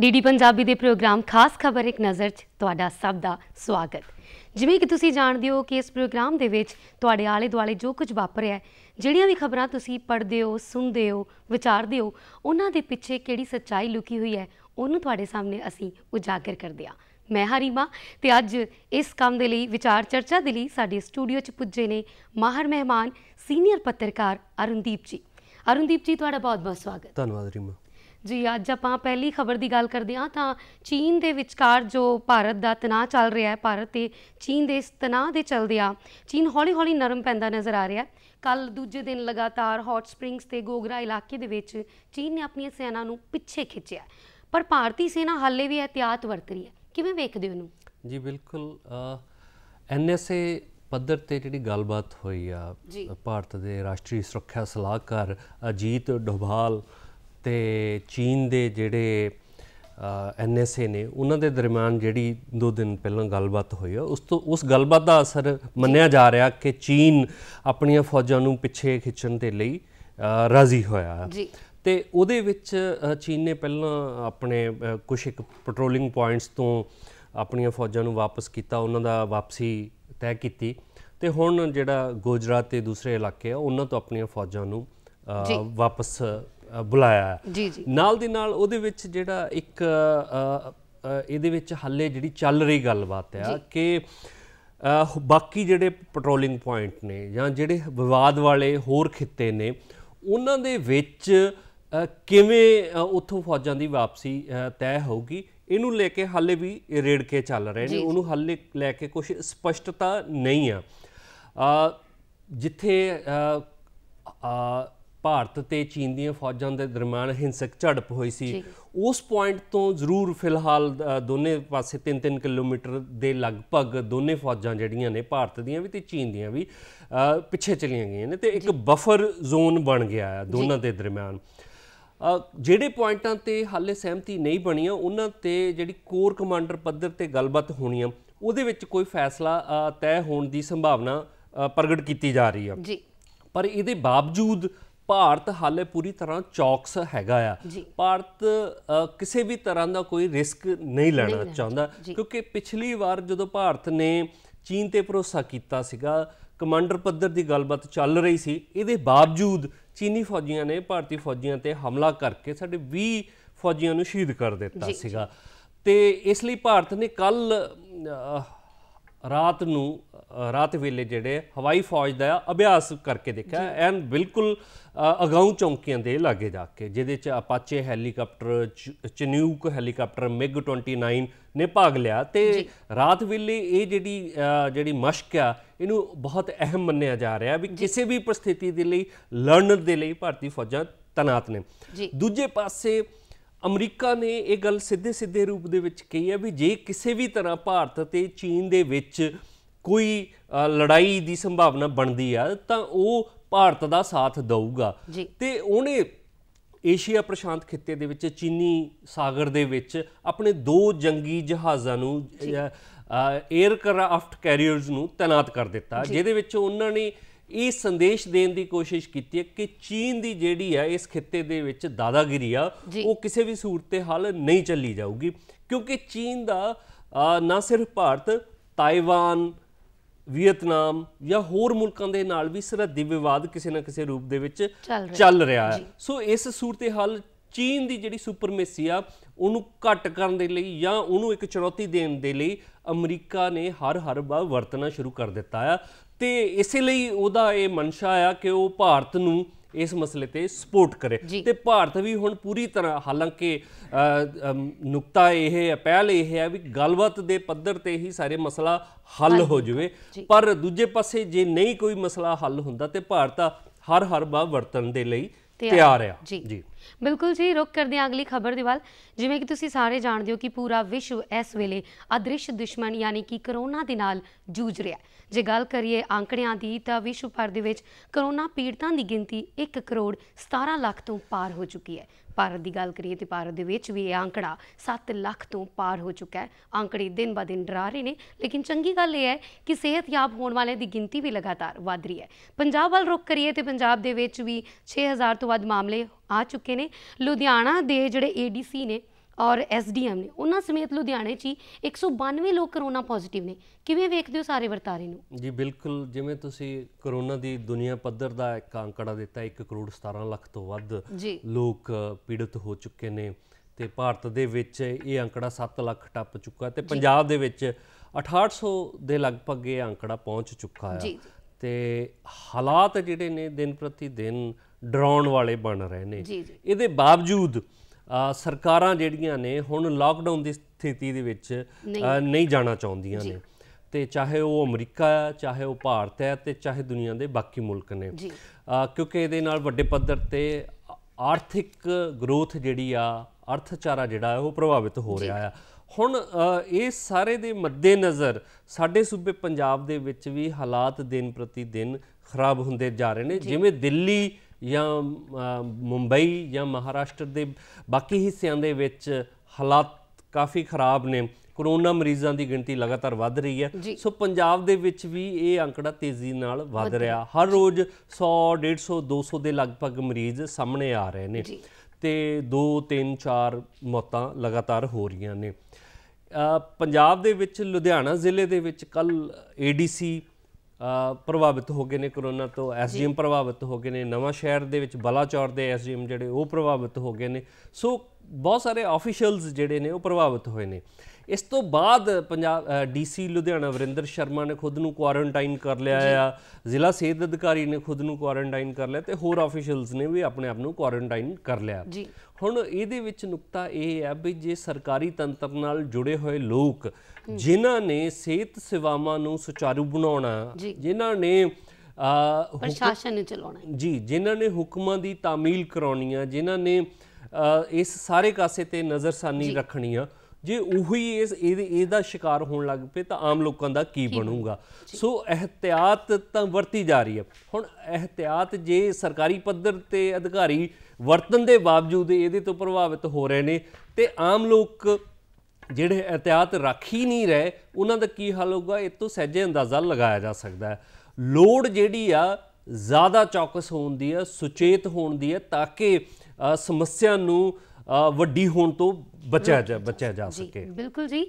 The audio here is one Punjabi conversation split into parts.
ਡੀਡੀ ਪੰਜਾਬੀ ਦੇ ਪ੍ਰੋਗਰਾਮ ਖਾਸ ਖਬਰ ਇੱਕ ਨਜ਼ਰ 'ਚ ਤੁਹਾਡਾ ਸਭ ਦਾ ਸਵਾਗਤ ਜਿਵੇਂ ਕਿ ਤੁਸੀਂ ਜਾਣਦੇ ਹੋ ਕਿ ਇਸ ਪ੍ਰੋਗਰਾਮ ਦੇ ਵਿੱਚ ਤੁਹਾਡੇ ਆਲੇ ਦੁਆਲੇ ਜੋ ਕੁਝ ਵਾਪਰ ਰਿਹਾ ਹੈ ਜਿਹੜੀਆਂ ਵੀ ਖਬਰਾਂ ਤੁਸੀਂ ਪੜ੍ਹਦੇ ਹੋ ਸੁਣਦੇ ਹੋ ਵਿਚਾਰਦੇ ਹੋ ਉਹਨਾਂ ਦੇ ਪਿੱਛੇ ਕਿਹੜੀ ਸੱਚਾਈ ਲੁਕੀ ਹੋਈ ਹੈ ਉਹਨੂੰ ਤੁਹਾਡੇ ਸਾਹਮਣੇ ਅਸੀਂ ਉਜਾਗਰ ਕਰਦੇ ਹਾਂ ਮੈਂ ਹਰੀਮਾ ਤੇ ਅੱਜ ਇਸ ਕੰਮ ਦੇ ਲਈ ਵਿਚਾਰ ਚਰਚਾ ਦੇ ਲਈ ਸਾਡੇ ਸਟੂਡੀਓ 'ਚ ਪੁੱਜੇ ਨੇ ਮਾਹਰ ਮਹਿਮਾਨ ਸੀਨੀਅਰ ਪੱਤਰਕਾਰ ਅਰੁਣਦੀਪ ਜੀ ਅਰੁਣਦੀਪ ਜੀ ਤੁਹਾਡਾ ਬਹੁਤ ਬਹੁਤ ਸਵਾਗਤ ਧੰਨਵਾਦ ਰੀਮਾ ਜੀ ਅੱਜ ਆਪਾਂ ਪਹਿਲੀ ਖਬਰ ਦੀ ਗੱਲ ਕਰਦੇ ਹਾਂ ਤਾਂ ਚੀਨ ਦੇ ਵਿਚਕਾਰ ਜੋ ਭਾਰਤ ਦਾ ਤਣਾਅ ਚੱਲ ਰਿਹਾ ਹੈ ਭਾਰਤ ਤੇ ਚੀਨ ਦੇ ਇਸ ਤਣਾਅ ਦੇ ਚੱਲਦੇ ਆ ਚੀਨ ਹੌਲੀ-ਹੌਲੀ ਨਰਮ ਪੈਂਦਾ ਨਜ਼ਰ ਆ ਰਿਹਾ ਹੈ ਕੱਲ ਦੂਜੇ ਦਿਨ ਲਗਾਤਾਰ ਹੌਟ ਸਪ੍ਰਿੰਗਸ ਤੇ ਗੋਗਰਾ ਇਲਾਕੇ ਦੇ ਵਿੱਚ ਚੀਨ ਨੇ ਆਪਣੀਆਂ ਸੈਨਾ ਨੂੰ ਪਿੱਛੇ ਖਿੱਚਿਆ ਪਰ ਭਾਰਤੀ ਸੈਨਾ ਹਾਲੇ ਵੀ ਇਤਿਆਤ ਵਰਤ ਰਹੀ ਹੈ ਕਿਵੇਂ ਵੇਖਦੇ ਹੋ ਨੂੰ ਜੀ ਬਿਲਕੁਲ ਐਨਐਸਏ ਪੱਧਰ ਤੇ ਜਿਹੜੀ ਗੱਲਬਾਤ ਹੋਈ ਆ ਭਾਰਤ ਦੇ ਰਾਸ਼ਟਰੀ ਸੁਰੱਖਿਆ ਸਲਾਹਕਾਰ ਅਜੀਤ ਡੋਭਾਲ ਤੇ ਚੀਨ ਦੇ ਜਿਹੜੇ ਐਨਐਸਏ ਨੇ ਉਹਨਾਂ ਦੇ ਦਰਮਿਆਨ ਜਿਹੜੀ ਦੋ ਦਿਨ ਪਹਿਲਾਂ ਗੱਲਬਾਤ ਹੋਈ ਆ ਉਸ ਤੋਂ ਉਸ ਗੱਲਬਾਤ ਦਾ ਅਸਰ ਮੰਨਿਆ ਜਾ ਰਿਹਾ ਕਿ ਚੀਨ ਆਪਣੀਆਂ ਫੌਜਾਂ ਨੂੰ ਪਿੱਛੇ ਖਿੱਚਣ ਦੇ ਲਈ ਰਾਜ਼ੀ ਹੋਇਆ ਜੀ ਤੇ ਉਹਦੇ ਵਿੱਚ ਚੀਨ ਨੇ ਪਹਿਲਾਂ ਆਪਣੇ ਕੁਝ ਇੱਕ ਪੈਟਰੋਲਿੰਗ ਪੁਆਇੰਟਸ ਤੋਂ ਆਪਣੀਆਂ ਫੌਜਾਂ ਨੂੰ ਵਾਪਸ ਕੀਤਾ ਉਹਨਾਂ ਦਾ ਵਾਪਸੀ ਤੈਅ ਕੀਤੀ ਤੇ ਹੁਣ ਜਿਹੜਾ ਗੁਜਰਾਤ ਤੇ ਦੂਸਰੇ ਇਲਾਕੇ ਆ ਉਹਨਾਂ ਤੋਂ ਆਪਣੀਆਂ ਫੌਜਾਂ ਨੂੰ ਵਾਪਸ ਬੁਲਾਇਆ ਜੀ ਜੀ ਨਾਲ ਦੀ ਨਾਲ ਉਹਦੇ ਵਿੱਚ ਜਿਹੜਾ ਇੱਕ ਇਹਦੇ ਵਿੱਚ ਹੱਲੇ ਜਿਹੜੀ ਚੱਲ ਰਹੀ ਗੱਲਬਾਤ ਆ ਕਿ ਬਾਕੀ ਜਿਹੜੇ ਪੈਟਰੋਲਿੰਗ ਪੁਆਇੰਟ ਨੇ ਜਾਂ ਜਿਹੜੇ ਵਿਵਾਦ ਵਾਲੇ ਹੋਰ ਖਿੱਤੇ ਨੇ ਉਹਨਾਂ ਦੇ ਵਿੱਚ ਕਿਵੇਂ ਉੱਥੋਂ ਫੌਜਾਂ ਦੀ ਵਾਪਸੀ ਤੈਅ ਹੋਊਗੀ ਇਹਨੂੰ ਲੈ ਕੇ ਹੱਲੇ ਵੀ ਰੇੜ ਕੇ ਚੱਲ ਰਹੇ ਨੇ ਉਹਨੂੰ ਹੱਲੇ ਲੈ ਕੇ ਕੁਝ ਸਪਸ਼ਟਤਾ ਨਹੀਂ ਆ ਜਿੱਥੇ ਆ ਭਾਰਤ ਤੇ ਚੀਨ ਦੀਆਂ ਫੌਜਾਂ ਦੇ ਦਰਮਿਆਨ ਹਿੰਸਕ ਝੜਪ ਹੋਈ ਸੀ ਉਸ ਪੁਆਇੰਟ ਤੋਂ ਜ਼ਰੂਰ ਫਿਲਹਾਲ ਦੋਨੇ ਪਾਸੇ 3-3 ਕਿਲੋਮੀਟਰ ਦੇ ਲਗਭਗ ਦੋਨੇ ਫੌਜਾਂ ਜਿਹੜੀਆਂ ਨੇ ਭਾਰਤ ਦੀਆਂ ਵੀ ਤੇ ਚੀਨ ਦੀਆਂ ਵੀ ਪਿੱਛੇ ਚਲੀਆਂ ਗਈਆਂ ਨੇ ਤੇ ਇੱਕ ਬਫਰ ਜ਼ੋਨ ਬਣ ਗਿਆ ਹੈ ਦੋਨਾਂ ਦੇ ਦਰਮਿਆਨ ਜਿਹੜੇ ਪੁਆਇੰਟਾਂ ਤੇ ਹਾਲੇ ਸਹਿਮਤੀ ਨਹੀਂ ਬਣੀ ਆ ਉਹਨਾਂ ਤੇ ਜਿਹੜੀ ਕੋਰ ਕਮਾਂਡਰ ਪੱਧਰ ਤੇ ਗੱਲਬਾਤ ਹੋਣੀ ਆ ਉਹਦੇ ਵਿੱਚ ਕੋਈ ਫੈਸਲਾ ਤੈਅ ਹੋਣ ਦੀ ਸੰਭਾਵਨਾ ਪ੍ਰਗਟ ਕੀਤੀ ਜਾ ਰਹੀ ਆ ਜੀ ਪਰ ਇਹਦੇ ਬਾਵਜੂਦ ਭਾਰਤ ਹਾਲੇ ਪੂਰੀ ਤਰ੍ਹਾਂ ਚੌਕਸ ਹੈਗਾ ਆ ਭਾਰਤ ਕਿਸੇ ਵੀ ਤਰ੍ਹਾਂ ਦਾ ਕੋਈ ਰਿਸਕ ਨਹੀਂ ਲੈਣਾ ਚਾਹੁੰਦਾ ਕਿਉਂਕਿ ਪਿਛਲੀ ਵਾਰ ਜਦੋਂ ਭਾਰਤ ਨੇ ਚੀਨ ਤੇ ਭਰੋਸਾ ਕੀਤਾ ਸੀਗਾ ਕਮਾਂਡਰ ਪੱਧਰ ਦੀ ਗੱਲਬਾਤ ਚੱਲ ਰਹੀ ਸੀ ਇਹਦੇ ਬਾਵਜੂਦ ਚੀਨੀ ਫੌਜੀਆਂ ਨੇ ਭਾਰਤੀ ਫੌਜੀਆਂ ਤੇ ਹਮਲਾ ਕਰਕੇ ਸਾਡੇ 20 ਫੌਜੀਆਂ ਨੂੰ ਸ਼ਹੀਦ ਕਰ ਦਿੱਤਾ ਸੀਗਾ ਤੇ ਇਸ ਲਈ ਭਾਰਤ ਨੇ ਕੱਲ ਰਾਤ ਨੂੰ ਰਾਤ ਵੇਲੇ ਜਿਹੜੇ ਹਵਾਈ ਫੌਜ ਦਾ ਅਭਿਆਸ ਕਰਕੇ ਦੇਖਿਆ ਐਨ ਬਿਲਕੁਲ ਅਗਾਉਂ ਚੌਂਕੀਆਂ ਦੇ ਲਾਗੇ ਜਾ ਕੇ ਜਿਹਦੇ ਚ Apache helicopter Chinook helicopter MiG 29 ਨੇ ਭਾਗ ਲਿਆ ਤੇ ਰਾਤ ਵੇਲੇ ਇਹ ਜਿਹੜੀ ਜਿਹੜੀ ਮਸ਼ਕ ਆ ਇਹਨੂੰ ਬਹੁਤ ਅਹਿਮ ਮੰਨਿਆ ਜਾ ਰਿਹਾ ਵੀ ਕਿਸੇ ਵੀ ਪਰਿਸਥਿਤੀ ਦੇ ਲਈ ਲਰਨਰ ਦੇ ਲਈ ਭਾਰਤੀ ਫੌਜਾਂ ਤਨਾਤ ਨੇ ਦੂਜੇ ਪਾਸੇ ਅਮਰੀਕਾ ਨੇ ਇਹ ਗੱਲ ਸਿੱਧੇ ਸਿੱਧੇ ਰੂਪ ਦੇ ਵਿੱਚ ਕਹੀ ਹੈ ਵੀ ਜੇ ਕਿਸੇ ਵੀ ਤਰ੍ਹਾਂ ਭਾਰਤ ਤੇ ਚੀਨ ਦੇ ਵਿੱਚ ਕੋਈ ਲੜਾਈ ਦੀ ਸੰਭਾਵਨਾ ਬਣਦੀ ਆ ਤਾਂ ਉਹ ਭਾਰਤ ਦਾ ਸਾਥ ਦਊਗਾ ਤੇ ਉਹਨੇ ਏਸ਼ੀਆ ਪ੍ਰਸ਼ਾਂਤ ਖਿੱਤੇ ਦੇ ਵਿੱਚ ਚੀਨੀ ਸਾਗਰ ਦੇ ਵਿੱਚ ਆਪਣੇ ਦੋ ਜੰਗੀ ਜਹਾਜ਼ਾਂ ਨੂੰ 에ਅਰ ਕਰਾਫਟ ਕੈਰੀਅਰਸ ਨੂੰ ਤਾਇਨਾਤ ਕਰ ਦਿੱਤਾ ਜਿਹਦੇ ਵਿੱਚ ਉਹਨਾਂ ਨੇ ਇਹ ਸੰਦੇਸ਼ ਦੇਣ ਦੀ ਕੋਸ਼ਿਸ਼ ਕੀਤੀ ਹੈ ਕਿ ਚੀਨ ਦੀ ਜਿਹੜੀ ਹੈ ਇਸ ਖਿੱਤੇ ਦੇ ਵਿੱਚ ਦਾਦਾਗਿਰੀ ਆ ਉਹ ਕਿਸੇ ਵੀ ਸੂਰਤ ਤੇ ਹੱਲ ਨਹੀਂ ਚੱਲੀ ਜਾਊਗੀ ਕਿਉਂਕਿ ਚੀਨ ਦਾ ਨਾ ਸਿਰਫ ਭਾਰਤ ਤਾਈਵਾਨ ਵੀਅਤਨਾਮ ਜਾਂ ਹੋਰ ਮੁਲਕਾਂ ਦੇ ਨਾਲ ਵੀ ਸਰਹੱਦੀ ਵਿਵਾਦ ਕਿਸੇ ਨਾ ਕਿਸੇ ਰੂਪ ਦੇ ਵਿੱਚ ਚੱਲ ਰਿਹਾ ਹੈ ਸੋ ਇਸ ਸੂਰਤ-ਏ-ਹਾਲ ਚੀਨ ਦੀ ਜਿਹੜੀ ਸੁਪਰਮੇਸੀ ਆ ਉਹਨੂੰ ਘਟ ਕਰਨ ਦੇ ਲਈ ਜਾਂ ਉਹਨੂੰ ਇੱਕ ਚੁਣੌਤੀ ਦੇਣ ਦੇ ਲਈ ਅਮਰੀਕਾ ਨੇ ਹਰ ਹਰ ਵਾਰ ਵਰਤਣਾ ਸ਼ੁਰੂ ਕਰ ਦਿੱਤਾ ਆ ਤੇ ਇਸੇ ਲਈ ਉਹਦਾ ਇਹ ਮਨਸ਼ਾ ਆ ਕਿ ਉਹ ਭਾਰਤ ਨੂੰ ਇਸ ਮਸਲੇ ਤੇ ਸਪੋਰਟ ਕਰੇ ਤੇ ਭਾਰਤ ਵੀ ਹੁਣ ਪੂਰੀ ਤਰ੍ਹਾਂ ਹਾਲਾਂਕਿ ਨੁਕਤਾ ਇਹ ਹੈ ਪਹਿਲ ਇਹ ਹੈ ਵੀ ਗੱਲਬਾਤ ਦੇ ਪੱਧਰ ਤੇ ਹੀ ਸਾਰੇ ਮਸਲਾ ਹੱਲ ਹੋ ਜਾਵੇ ਪਰ ਦੂਜੇ ਪਾਸੇ ਜੇ ਨਹੀਂ ਕੋਈ ਮਸਲਾ ਹੱਲ ਹੁੰਦਾ ਤੇ ਭਾਰਤ ਹਰ ਹਰ ਬਾ ਵਰਤਨ ਦੇ ਲਈ ਤਿਆਰ ਆ ਜੀ ਬਿਲਕੁਲ ਜੀ ਰੁਕ ਕਰਦੇ ਹਾਂ ਅਗਲੀ ਖਬਰ ਦੇ ਵੱਲ ਜਿਵੇਂ ਕਿ ਤੁਸੀਂ ਸਾਰੇ ਜਾਣਦੇ ਹੋ ਕਿ ਪੂਰਾ ਵਿਸ਼ਵ ਇਸ ਵੇਲੇ ਅਦ੍ਰਿਸ਼ ਦੁਸ਼ਮਣ ਯਾਨੀ ਕਿ ਕਰੋਨਾ ਦੇ ਨਾਲ ਜੂਝ ਰਿਹਾ ਜੇ ਗੱਲ ਕਰੀਏ ਆંકੜਿਆਂ ਦੀ ਤਾਂ ਵਿਸ਼ਵ ਭਰ ਦੇ ਵਿੱਚ ਕਰੋਨਾ ਪੀੜਤਾਂ ਦੀ ਗਿਣਤੀ 1 ਕਰੋੜ 17 ਲੱਖ ਤੋਂ ਪਾਰ ਹੋ ਚੁੱਕੀ ਹੈ ਭਾਰਤ ਦੀ ਗੱਲ ਕਰੀਏ ਤੇ ਭਾਰਤ ਦੇ ਵਿੱਚ ਵੀ ਇਹ ਅੰਕੜਾ 7 ਲੱਖ ਤੋਂ ਪਾਰ ਹੋ ਚੁੱਕਾ ਹੈ ਅੰਕੜੇ ਦਿਨ ਬਾ ਦਿਨ ਡਰਾ ਰਹੇ ਨੇ ਲੇਕਿਨ ਚੰਗੀ ਗੱਲ ਇਹ ਹੈ ਕਿ ਸਿਹਤਯਾਬ ਹੋਣ ਵਾਲਿਆਂ ਦੀ ਗਿਣਤੀ ਵੀ ਲਗਾਤਾਰ ਵਧ ਰਹੀ ਹੈ ਪੰਜਾਬ ਵੱਲ ਰੁਕ ਕਰੀਏ ਤੇ ਪੰਜਾਬ ਦੇ ਵਿੱਚ ਵੀ 6000 ਤੋਂ ਵੱਧ ਮਾਮਲੇ ਆ ਚੁੱਕੇ ਨੇ ਲੁਧਿਆਣਾ ਦੇ ਜਿਹੜੇ ਏਡੀਸੀ ਨੇ ਔਰ ਐਸਡੀਐਮ ਨੇ ਉਹਨਾਂ ਸਮੇਤ ਲੁਧਿਆਣੇ 'ਚ 192 ਲੋਕ ਕਰੋਨਾ ਪੋਜ਼ਿਟਿਵ ਨੇ ਕਿਵੇਂ ਵੇਖਦੇ ਹੋ ਸਾਰੇ ਵਰਤਾਰੇ ਨੂੰ ਜੀ ਬਿਲਕੁਲ ਜਿਵੇਂ ਤੁਸੀਂ ਕਰੋਨਾ ਦੀ ਦੁਨੀਆ ਪੱਧਰ ਦਾ ਇੱਕ ਅੰਕੜਾ ਦਿੱਤਾ 1 ਕਰੋੜ 17 ਲੱਖ ਤੋਂ ਵੱਧ ਲੋਕ ਪੀੜਤ ਹੋ ਚੁੱਕੇ ਨੇ ਤੇ ਭਾਰਤ ਦੇ ਵਿੱਚ ਇਹ ਅੰਕੜਾ 7 ਲੱਖ ਟੱਪ ਚੁੱਕਾ ਤੇ ਪੰਜਾਬ ਦੇ ਵਿੱਚ 6800 ਦੇ ਲਗਭਗ ਇਹ ਅੰਕੜਾ ਪਹੁੰਚ ਚੁੱਕਾ ਹੈ ਤੇ ਹਾਲਾਤ ਜਿਹੜੇ ਨੇ ਦਿਨ ਪ੍ਰਤੀ ਦਿਨ ਡਰਾਉਣ ਵਾਲੇ ਬਣ ਰਹੇ ਨੇ ਇਹਦੇ ਬਾਵਜੂਦ ਸਰਕਾਰਾਂ ਜਿਹੜੀਆਂ ਨੇ ਹੁਣ ਲਾਕਡਾਊਨ ਦੀ ਸਥਿਤੀ ਦੇ ਵਿੱਚ ਨਹੀਂ ਜਾਣਾ ਚਾਹੁੰਦੀਆਂ ਨੇ ਤੇ ਚਾਹੇ ਉਹ ਅਮਰੀਕਾ ਹੈ ਚਾਹੇ ਉਹ ਭਾਰਤ ਹੈ ਤੇ ਚਾਹੇ ਦੁਨੀਆ ਦੇ ਬਾਕੀ ਮੁਲਕ ਨੇ ਕਿਉਂਕਿ ਇਹਦੇ ਨਾਲ ਵੱਡੇ ਪੱਧਰ ਤੇ ਆਰਥਿਕ ਗਰੋਥ ਜਿਹੜੀ ਆ ਅਰਥਚਾਰਾ ਜਿਹੜਾ ਉਹ ਪ੍ਰਭਾਵਿਤ ਹੋ ਰਿਹਾ ਆ ਹੁਣ ਇਹ ਸਾਰੇ ਦੇ ਮੱਦੇ ਨਜ਼ਰ ਸਾਡੇ ਸੂਬੇ ਪੰਜਾਬ ਦੇ ਵਿੱਚ ਵੀ ਹਾਲਾਤ ਦਿਨ ਪ੍ਰਤੀ ਦਿਨ ਖਰਾਬ ਹੁੰਦੇ ਜਾ ਰਹੇ ਨੇ ਜਿਵੇਂ ਦਿੱਲੀ ਜਾਂ ਮੁੰਬਈ ਜਾਂ ਮਹਾਰਾਸ਼ਟਰ ਦੇ ਬਾਕੀ ਹਿੱਸਿਆਂ ਦੇ ਵਿੱਚ ਹਾਲਾਤ ਕਾਫੀ ਖਰਾਬ ਨੇ ਕਰੋਨਾ ਮਰੀਜ਼ਾਂ ਦੀ ਗਿਣਤੀ ਲਗਾਤਾਰ ਵੱਧ ਰਹੀ ਹੈ ਸੋ ਪੰਜਾਬ ਦੇ ਵਿੱਚ ਵੀ ਇਹ ਅੰਕੜਾ ਤੇਜ਼ੀ ਨਾਲ ਵੱਧ ਰਿਹਾ ਹਰ ਰੋਜ਼ 100 150 200 ਦੇ ਲਗਭਗ ਮਰੀਜ਼ ਸਾਹਮਣੇ ਆ ਰਹੇ ਨੇ ਤੇ 2 3 4 ਮੌਤਾਂ ਲਗਾਤਾਰ ਹੋ ਰਹੀਆਂ ਨੇ ਪੰਜਾਬ ਦੇ ਵਿੱਚ ਲੁਧਿਆਣਾ ਜ਼ਿਲ੍ਹੇ ਦੇ ਵਿੱਚ ਕੱਲ ਏਡੀਸੀ ਪ੍ਰਭਾਵਿਤ ਹੋ ਗਏ ਨੇ ਕਰੋਨਾ ਤੋਂ ਐਸਜੀਐਮ ਪ੍ਰਭਾਵਿਤ ਹੋ ਗਏ ਨੇ ਨਵਾਂ ਸ਼ਹਿਰ ਦੇ ਵਿੱਚ ਬਲਾਚੌਰ ਦੇ ਐਸਜੀਐਮ ਜਿਹੜੇ ਉਹ ਪ੍ਰਭਾਵਿਤ ਹੋ ਗਏ ਨੇ ਸੋ ਬਹੁਤ ਸਾਰੇ ਆਫੀਸ਼ੀਅਲਸ ਜਿਹੜੇ ਨੇ ਉਹ ਪ੍ਰਭਾਵਿਤ ਹੋਏ ਨੇ ਇਸ ਤੋਂ ਬਾਅਦ ਪੰਜਾਬ ਡੀਸੀ ਲੁਧਿਆਣਾ ਵਰਿੰਦਰ ਸ਼ਰਮਾ ਨੇ ਖੁਦ ਨੂੰ ਕੁਆਰੰਟਾਈਨ ਕਰ ਲਿਆ ਆ ਜ਼ਿਲ੍ਹਾ ਸਿਹਤ ਅਧਿਕਾਰੀ ਨੇ ਖੁਦ ਨੂੰ ਕੁਆਰੰਟਾਈਨ ਕਰ ਲਿਆ ਤੇ ਹੋਰ ਆਫੀਸ਼ੀਅਲਸ ਨੇ ਵੀ ਆਪਣੇ ਆਪ ਨੂੰ ਕੁਆਰੰਟਾਈਨ ਕਰ ਲਿਆ ਜੀ ਹੁਣ ਇਹਦੇ ਵਿੱਚ ਨੁਕਤਾ ਇਹ ਹੈ ਵੀ ਜੇ ਸਰਕਾਰੀ ਤੰਤਰ ਨਾਲ ਜੁੜੇ ਹੋਏ ਲੋਕ ਜਿਨ੍ਹਾਂ ਨੇ ਸਿਹਤ ਸੇਵਾਵਾਂ ਨੂੰ ਸੁਚਾਰੂ ਬਣਾਉਣਾ ਜਿਨ੍ਹਾਂ ਨੇ ਪ੍ਰਸ਼ਾਸਨ ਨੂੰ ਚਲਾਉਣਾ ਜੀ ਜਿਨ੍ਹਾਂ ਨੇ ਹੁਕਮਾਂ ਦੀ ਤਾਮੀਲ ਕਰਾਉਣੀ ਆ ਜਿਨ੍ਹਾਂ ਨੇ ਇਸ ਸਾਰੇ ਕਾਸੇ ਤੇ ਨਜ਼ਰਸਾਨੀ ਰੱਖਣੀ ਆ ਜੇ ਉਹੀ ਇਸ ਇਹਦਾ ਸ਼ਿਕਾਰ ਹੋਣ ਲੱਗ ਪਏ ਤਾਂ ਆਮ ਲੋਕਾਂ ਦਾ ਕੀ ਬਣੂਗਾ ਸੋ ਇhtiyat ਤਾਂ ਵਰਤੀ ਜਾ ਰਹੀ ਹੈ ਹੁਣ ਇhtiyat ਜੇ ਸਰਕਾਰੀ ਪੱਧਰ ਤੇ ਅਧਿਕਾਰੀ ਵਰਤਨ ਦੇ ਬਾਵਜੂਦ ਇਹਦੇ ਤੋਂ ਪ੍ਰਭਾਵਿਤ ਹੋ ਰਹੇ ਨੇ ਤੇ ਆਮ ਲੋਕ ਜਿਹੜੇ ਇਤਿਆਤ ਰੱਖ ਹੀ ਨਹੀਂ ਰਹੇ ਉਹਨਾਂ ਦਾ ਕੀ ਹਾਲ ਹੋਊਗਾ ਇਹ ਤੋਂ ਸਹਿਜੇ ਅੰਦਾਜ਼ਾ ਲਗਾਇਆ ਜਾ ਸਕਦਾ ਹੈ ਲੋੜ ਜਿਹੜੀ ਆ ਜ਼ਿਆਦਾ ਚੌਕਸ ਹੋਣ ਦੀ ਆ ਸੁਚੇਤ ਹੋਣ ਦੀ ਆ ਤਾਂ ਕਿ ਸਮੱਸਿਆ ਨੂੰ ਵੱਡੀ ਹੋਣ ਤੋਂ ਬਚਿਆ ਜਾ ਬਚਿਆ ਜਾ ਸਕੇ ਬਿਲਕੁਲ ਜੀ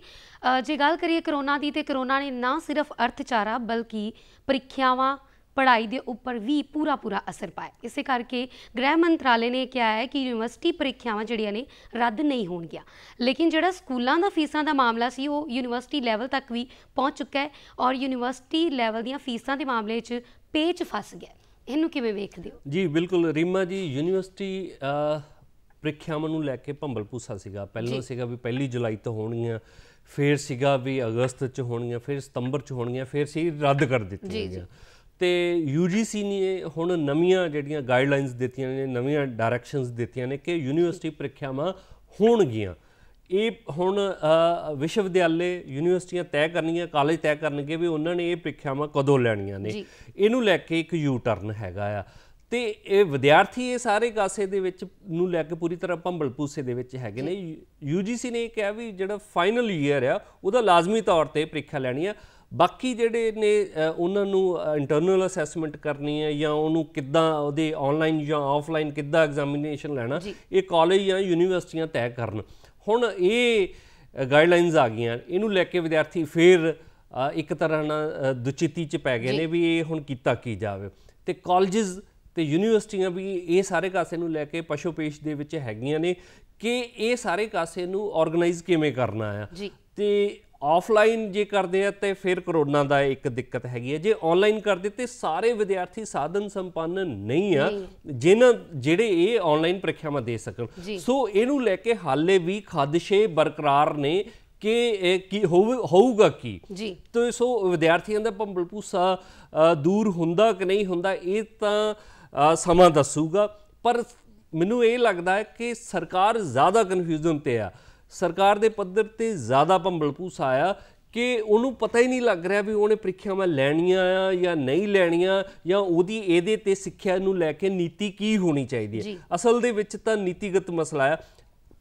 ਜੇ ਗੱਲ ਕਰੀਏ ਕਰੋਨਾ ਦੀ ਤੇ ਕਰੋਨਾ ਨੇ ਨਾ ਸਿਰਫ ਅਰਥਚਾਰਾ ਬਲਕਿ ਪ੍ਰੀਖਿਆਵਾਂ ਪੜ੍ਹਾਈ ਦੇ ਉੱਪਰ ਵੀ ਪੂਰਾ ਪੂਰਾ ਅਸਰ ਪਾਇਆ ਇਸੇ ਕਰਕੇ ਗ੍ਰਹਿ ਮੰਤਰਾਲੇ ਨੇ ਕਿਹਾ ਹੈ ਕਿ ਯੂਨੀਵਰਸਿਟੀ ਪ੍ਰੀਖਿਆਵਾਂ ਜਿਹੜੀਆਂ ਨੇ ਰੱਦ ਨਹੀਂ ਹੋਣਗੀਆਂ ਲੇਕਿਨ ਜਿਹੜਾ ਸਕੂਲਾਂ ਦਾ ਫੀਸਾਂ ਦਾ ਮਾਮਲਾ ਸੀ ਉਹ ਯੂਨੀਵਰਸਿਟੀ ਲੈਵਲ ਤੱਕ ਵੀ ਪਹੁੰਚ ਚੁੱਕਾ ਹੈ ਔਰ ਯੂਨੀਵਰਸਿਟੀ ਲੈਵਲ ਦੀਆਂ ਫੀਸਾਂ ਦੇ ਮਾਮਲੇ 'ਚ ਪੇਚ ਫਸ ਗਿਆ ਇਹਨੂੰ ਕਿਵੇਂ ਵੇਖਦੇ ਹੋ ਜੀ ਬਿਲਕੁਲ ਰੀਮਾ ਜੀ ਯੂਨੀਵਰਸਿਟੀ ਪ੍ਰੀਖਿਆਵਾਂ ਨੂੰ ਲੈ ਕੇ ਭੰਬਲ ਸੀਗਾ ਪਹਿਲਾਂ ਸੀਗਾ ਵੀ ਪਹਿਲੀ ਜੁਲਾਈ ਤੋਂ ਹੋਣਗੀਆਂ ਫਿਰ ਸੀਗਾ ਵੀ ਅਗਸਤ 'ਚ ਹੋਣਗੀਆਂ ਫਿਰ ਸਤੰਬਰ 'ਚ ਹੋਣਗੀਆਂ ਫਿਰ ਸੀ ਰੱਦ ਕਰ ਦਿੱਤੀਆਂ ਗਈਆਂ ਤੇ UGC ਨੇ ਹੁਣ ਨਵੀਆਂ ਜਿਹੜੀਆਂ ਗਾਈਡਲਾਈਨਸ ਦਿੱਤੀਆਂ ਨੇ ਨਵੀਆਂ ਡਾਇਰੈਕਸ਼ਨਸ ਦਿੱਤੀਆਂ ਨੇ ਕਿ ਯੂਨੀਵਰਸਿਟੀ ਪ੍ਰੀਖਿਆਵਾਂ ਹੋਣਗੀਆਂ ਇਹ ਹੁਣ ਵਿਸ਼ਵ ਵਿਦਿਆਲੇ ਯੂਨੀਵਰਸਿਟੀਆਂ ਤੈਅ ਕਰਨੀਆਂ ਕਾਲਜ ਤੈਅ ਕਰਨਗੇ ਵੀ ਉਹਨਾਂ ਨੇ ਇਹ ਪ੍ਰੀਖਿਆਵਾਂ ਕਦੋਂ ਲੈਣੀਆਂ ਨੇ ਇਹਨੂੰ ਲੈ ਕੇ ਇੱਕ ਯੂ ਟਰਨ ਹੈਗਾ ਆ ਤੇ ਇਹ ਵਿਦਿਆਰਥੀ ਇਹ ਸਾਰੇ ਕਾਸੇ ਦੇ ਵਿੱਚ ਨੂੰ ਲੈ ਕੇ ਪੂਰੀ ਤਰ੍ਹਾਂ ਭੰਬਲ ਪੂਸੇ ਦੇ ਵਿੱਚ ਹੈਗੇ ਨੇ UGC ਨੇ ਇਹ ਕਿਹਾ ਵੀ ਜਿਹੜਾ ਫਾਈਨਲ ਈਅਰ ਆ ਉਹਦਾ ਲਾਜ਼ਮੀ ਤੌਰ ਤੇ ਪ੍ਰੀਖਿਆ ਲੈਣੀ ਆ ਬਾਕੀ ਜਿਹੜੇ ਨੇ ਉਹਨਾਂ ਨੂੰ ਇੰਟਰਨਲ ਅਸੈਸਮੈਂਟ ਕਰਨੀ ਹੈ ਜਾਂ ਉਹਨੂੰ ਕਿੱਦਾਂ ਉਹਦੇ ਆਨਲਾਈਨ ਜਾਂ ਆਫਲਾਈਨ ਕਿੱਦਾਂ ਐਗਜ਼ਾਮੀਨੇਸ਼ਨ ਲੈਣਾ ਇਹ ਕਾਲਜ ਜਾਂ ਯੂਨੀਵਰਸਿਟੀਆਂ ਤੈਅ ਕਰਨ ਹੁਣ ਇਹ ਗਾਈਡਲਾਈਨਸ ਆ ਗਈਆਂ ਇਹਨੂੰ ਲੈ ਕੇ ਵਿਦਿਆਰਥੀ ਫੇਰ ਇੱਕ ਤਰ੍ਹਾਂ ਨਾਲ ਦੁਚਿੱਤੀ ਚ ਪੈ ਗਏ ਨੇ ਵੀ ਇਹ ਹੁਣ ਕੀਤਾ ਕੀ ਜਾਵੇ ਤੇ ਕਾਲਜਸ ਤੇ ਯੂਨੀਵਰਸਿਟੀਆਂ ਵੀ ਇਹ ਸਾਰੇ ਕਾਸੇ ਨੂੰ ਲੈ ਕੇ ਪਸ਼ੂਪੇਸ਼ ਦੇ ਵਿੱਚ ਹੈਗੀਆਂ ਨੇ ਕਿ ਇਹ ਸਾਰੇ ਕਾਸੇ ਨੂੰ ਆਰਗੇਨਾਈਜ਼ ਕਿਵੇਂ ਕਰਨਾ ਆ ਤੇ ਆਫਲਾਈਨ ਜੇ ਕਰਦੇ ਆ ਤੇ ਫਿਰ ਕਰੋਨਾ ਦਾ ਇੱਕ ਦਿੱਕਤ ਹੈਗੀ ਹੈ ਜੇ ਆਨਲਾਈਨ ਕਰਦੇ ਤੇ ਸਾਰੇ ਵਿਦਿਆਰਥੀ ਸਾਧਨ ਸੰਪੰਨ ਨਹੀਂ ਆ ਜਿਨ੍ਹਾਂ ਜਿਹੜੇ ਇਹ ਆਨਲਾਈਨ ਪ੍ਰੀਖਿਆਵਾਂ ਦੇ ਸਕਣ ਸੋ ਇਹਨੂੰ ਲੈ ਕੇ ਹਾਲੇ ਵੀ ਖਦਸ਼ੇ ਬਰਕਰਾਰ ਨੇ ਕਿ ਕੀ ਹੋਊਗਾ ਕੀ ਜੀ ਤੇ ਸੋ ਵਿਦਿਆਰਥੀਆਂ ਦਾ ਭੰਬਲਪੂਸਾ ਦੂਰ ਹੁੰਦਾ ਕਿ ਨਹੀਂ ਹੁੰਦਾ ਇਹ ਤਾਂ ਸਮਾਂ ਦੱਸੂਗਾ ਪਰ ਮੈਨੂੰ ਇਹ ਲੱਗਦਾ ਹੈ ਕਿ ਸਰਕਾਰ ਜ਼ਿਆਦਾ ਕਨਫਿਊਜ਼ਨ ਤੇ ਆ ਸਰਕਾਰ ਦੇ ਪੱਧਰ ਤੇ ਜ਼ਿਆਦਾ ਭੰਬਲਪੂਸ ਆਇਆ ਕਿ ਉਹਨੂੰ ਪਤਾ ਹੀ ਨਹੀਂ ਲੱਗ ਰਿਹਾ ਵੀ ਉਹਨੇ ਪ੍ਰੀਖਿਆਵਾਂ ਲੈਣੀਆਂ ਆ ਜਾਂ ਨਹੀਂ ਲੈਣੀਆਂ ਜਾਂ ਉਹਦੀ ਇਹਦੇ ਤੇ ਸਿੱਖਿਆ ਨੂੰ ਲੈ ਕੇ ਨੀਤੀ ਕੀ ਹੋਣੀ ਚਾਹੀਦੀ ਹੈ ਅਸਲ ਦੇ ਵਿੱਚ ਤਾਂ ਨੀਤੀਗਤ ਮਸਲਾ ਹੈ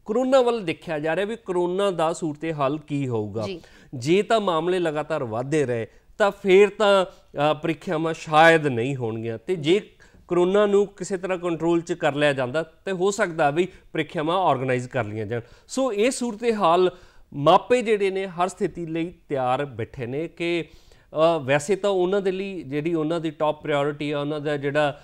ਕਰੋਨਾ ਵੱਲ ਦੇਖਿਆ ਜਾ ਰਿਹਾ ਵੀ ਕਰੋਨਾ ਦਾ ਸੂਰਤੇ ਹੱਲ ਕੀ ਹੋਊਗਾ ਜੇ ਤਾਂ ਮਾਮਲੇ ਲਗਾਤਾਰ ਵਧਦੇ ਰਹੇ ਤਾਂ ਫੇਰ ਤਾਂ ਪ੍ਰੀਖਿਆਵਾਂ ਸ਼ਾਇਦ ਨਹੀਂ ਹੋਣਗੀਆਂ ਤੇ ਜੇ ਕਰੋਨਾ ਨੂੰ ਕਿਸੇ ਤਰ੍ਹਾਂ ਕੰਟਰੋਲ 'ਚ ਕਰ ਲਿਆ ਜਾਂਦਾ ਤੇ ਹੋ ਸਕਦਾ ਵੀ ਪ੍ਰੀਖਿਆਵਾਂ ਆਰਗੇਨਾਈਜ਼ ਕਰ ਲੀਆਂ ਜਾਣ ਸੋ ਇਹ ਸੂਰਤੇ ਹਾਲ ਮਾਪੇ ਜਿਹੜੇ ਨੇ ਹਰ ਸਥਿਤੀ ਲਈ ਤਿਆਰ ਬੈਠੇ ਨੇ ਕਿ ਵੈਸੇ ਤਾਂ ਉਹਨਾਂ ਦੇ ਲਈ ਜਿਹੜੀ ਉਹਨਾਂ ਦੀ ਟਾਪ ਪ੍ਰਾਇੋਰਟੀ ਆ ਉਹਨਾਂ ਦਾ ਜਿਹੜਾ